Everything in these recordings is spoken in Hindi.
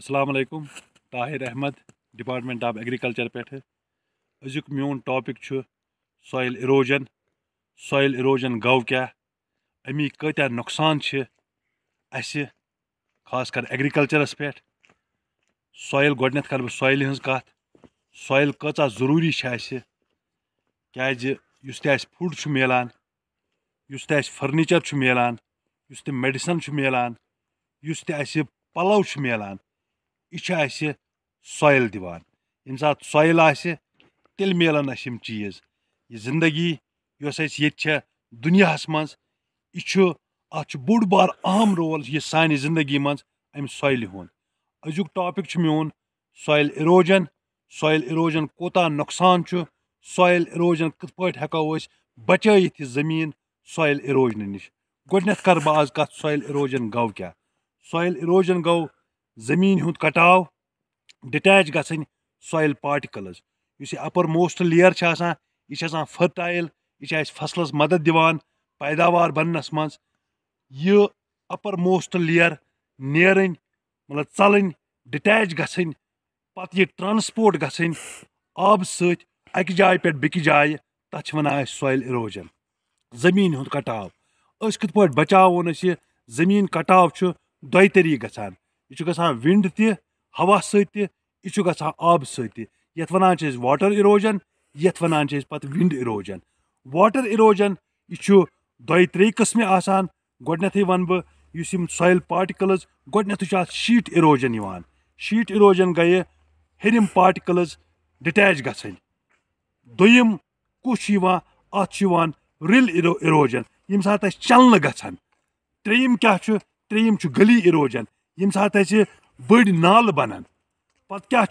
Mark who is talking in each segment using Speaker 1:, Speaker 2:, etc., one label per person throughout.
Speaker 1: असलकुम Tahir Ahmad department of agriculture पे अजुक म्योन topic soil erosion soil erosion गव क्या अमी कत्या नुकसान खासकर एग्रीकल्चरस पे सॉइल गोडन कर बह सॉइल हज कत सॉइल कचा जरूरी क्या उस फूड मिलान उस फर्नीचर मिलान उस मेडिसन मिलान उस पलव मिलान یہِ چھِ اَسہِ سۄیِل دِوان ییٚمہِ ساتہٕ سۄیِل آسہِ تیٚلہِ مِلَن اَسہِ یِم چیٖز یہِ زِندگی یۄس اَسہِ ییٚتہِ چھےٚ دُنیاہَس منٛز یہِ چھُ اَتھ چھُ بوٚڑ بار اَہم رول یہِ سانہِ زِندگی منٛز اَمہِ سۄیلہِ ہُنٛد أزیُک ٹاپِک چھُ میون سۄیِل اِروجَن سۄیِل اِروجَن کوتاہ نۄقصان چھُ سۄیِل اِروجَن کِتھ پٲٹھۍ ہٮ۪کو أسۍ بَچٲیِتھ یہِ زٔمیٖن سۄیِل اِروجنہٕ نِش گۄڈٕنٮ۪تھ کَرٕ بہٕ آز کَتھ سۄیِل اِروجَن گوٚو کیٛاہ سۄیِل اِروجَن گوٚو ज़मीन हूँ कटाव डिटैच ग सॉयल पार्टिकल्स इस अपर मोस्ट लेयर यह फर्टाइल यह फसल मदद दिवान पैदावार बननस मज यह अपर मोस्ट लेयर नेरन मतलब चलन डिटैच ग पत यह ट्रांसपोर्ट गई आब सक जाय पे बिक जाय तथ वन सॉयल इरोजन जमीन हूँ कटाव कत बचावन यह जमीन कटाव दु ग यह विंड त हवा सत आब सत ये वनान वाटर इरोजन ये वनान पंड इरोजन वाटर इरोजन यह दि त्रे आसान गोडनथ वन बहुत सॉयल पार्टिकल्स गोडनथ शीट इरोजन शीट इरोजन गए हरिम पार्टिकल्स डिटैच ग दुम कुछ अत रिल इरो इरोजन यम सात चलने ग क्या त्रेम गली इरोजन यम सात बड़ नाल बनान पत् क्या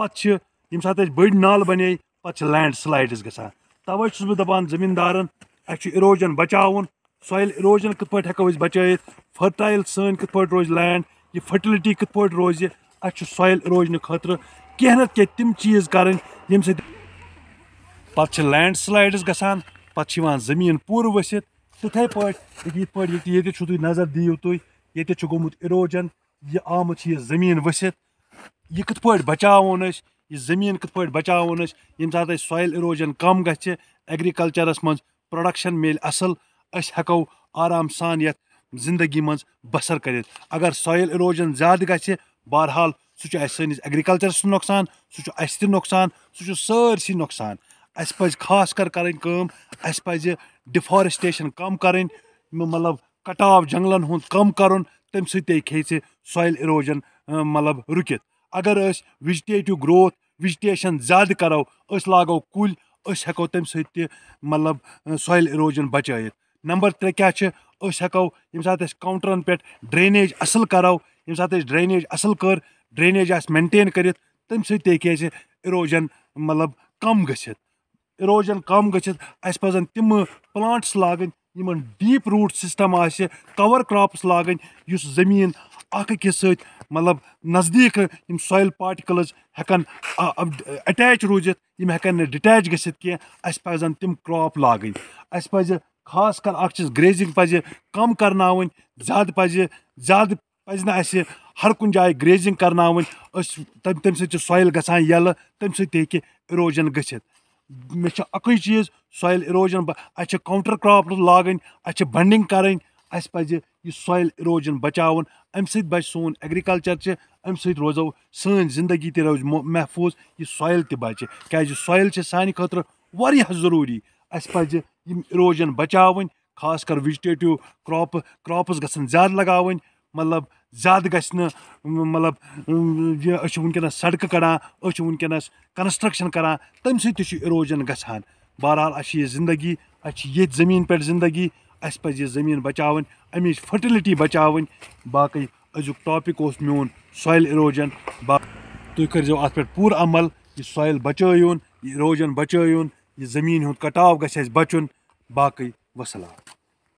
Speaker 1: पत् यम सात बड़ नाल बने पत् लैंड स्लाइड्स ग तवे बह दपान जमींदारन अस इरोजन बचाव सॉइल इरोजन कत पे हेको बचात फर्टाइल सन कत रोज लैंड यह फर्टिलिटी कत पे रोज अस सॉइल इरोजन खतर कह नत कह चीज करें यम स पे लैंड स्लाइड्स ग पे जमीन पूर वसित तथे पे ये पे नजर दिव तुम ये छ गोमुत इरोजन यह आमुत यह जमीन वसित यह कथ पे बचावन यह जमीन कथ पे बचावन यम सात सॉइल इरोजन कम ग एग्रीकल्चरस मज प्रोडक्शन मिले असल हेको आराम सान ये जिंदगी मज बसर कर अगर सॉइल इरोजन ज्यादा गि बहरहाल सह सस नुकसान सह अस नुकसान सह सारसी नुकसान अस पज खास कर करें अस कम करें मतलब कटाव जंगलन हूँ कम कर तम सत्य सॉइल इरोजन मतलब रुकित अगर अस वजटेटिव ग्रोथ वजटेशन ज्यादा करो लागो कुल हेको तम मतलब सॉइल इरोजन बचाई नंबर त्रे क्या हेको ये सात काउंटरन पे ड्रेनेज असल करो ये ड्रेनेज असल कर ड्रेनेज आ मेनटेन कर तम इरोजन मतलब कम ग इरोजन कम ग पजन तम प्लान्ट लागन इन डीप रूट सिस्टम आवर क्रॉप्स लागन इस जमीन अक अकिस मतलब नजदीक यम सॉइल पार्टिकल्स हेकन अटैच रूजित यम हकन डिटैच गि कह पजन तम क्रॉप लागन अस पज खास कर अख चीज ग्रेजिंग पज कम करना ज्यादा पज ज्यादा पज ना अस हर कुन जाए ग्रेजिंग करना तम सॉइल सल तम सह इरोजन गि मे अक चीज सॉयल इरोजन अच्छे काउंटर क्रॉप लागन अच्छे बंडिंग करें अस पज यह सॉइल इरोजन बचा अम स सोन एग्रीकल्चर से अम सोजो सन्दगी ते रोज महफूज यह सॉयल त बचे क्या सॉयल से सान खुद जरूरी अस पज इरोजन बचावन खासकर विजिटेटिव क्रॉप क्रॉप्स गसन ज्यादा लगावन मतलब ज़्यादा गस मतलब यह अस सड़क कड़ान अस वनकस कंस्ट्रक्शन करान तम सरोजन गान बहरहाल अ जिंदगी अच्छे जमीन पे जिंदगी अस पज जमीन बचा अमिश फर्टिलिटी बचा बाकी अजुक टॉपिक उस मोन सॉयल इरोजन बा तुम करजो अत पे पूर अमल यह सॉयल बचन इरोजन बचन यह जमीन हूँ कटाव गस बचुन बाकी वसलाम